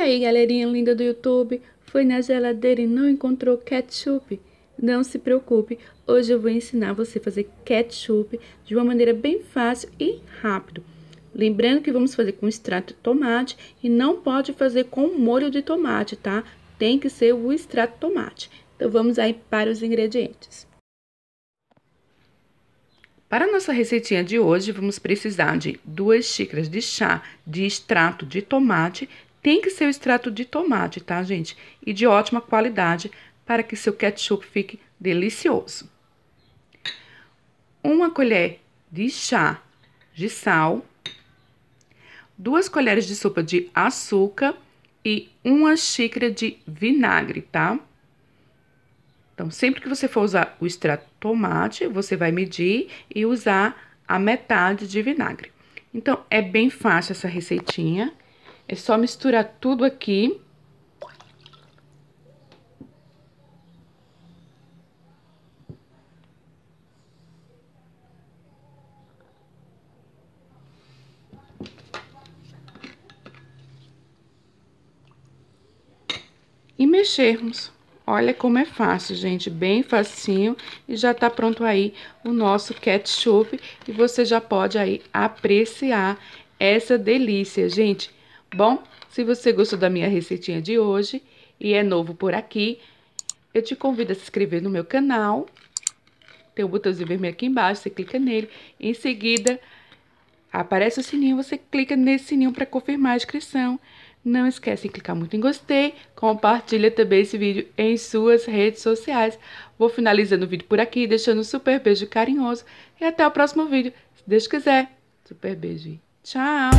E aí, galerinha linda do YouTube? Foi na geladeira e não encontrou ketchup? Não se preocupe, hoje eu vou ensinar você a fazer ketchup de uma maneira bem fácil e rápido. Lembrando que vamos fazer com extrato de tomate e não pode fazer com molho de tomate, tá? Tem que ser o extrato de tomate. Então vamos aí para os ingredientes. Para a nossa receitinha de hoje, vamos precisar de duas xícaras de chá de extrato de tomate, tem que ser o extrato de tomate, tá, gente? E de ótima qualidade para que seu ketchup fique delicioso. Uma colher de chá de sal, duas colheres de sopa de açúcar e uma xícara de vinagre, tá? Então, sempre que você for usar o extrato de tomate, você vai medir e usar a metade de vinagre. Então, é bem fácil essa receitinha. É só misturar tudo aqui. E mexermos. Olha como é fácil, gente, bem facinho e já tá pronto aí o nosso ketchup e você já pode aí apreciar essa delícia, gente. Bom, se você gostou da minha receitinha de hoje e é novo por aqui, eu te convido a se inscrever no meu canal. Tem o um botãozinho vermelho aqui embaixo, você clica nele. Em seguida, aparece o sininho, você clica nesse sininho para confirmar a inscrição. Não esquece de clicar muito em gostei, compartilha também esse vídeo em suas redes sociais. Vou finalizando o vídeo por aqui, deixando um super beijo carinhoso e até o próximo vídeo. Se Deus quiser, super beijo e tchau!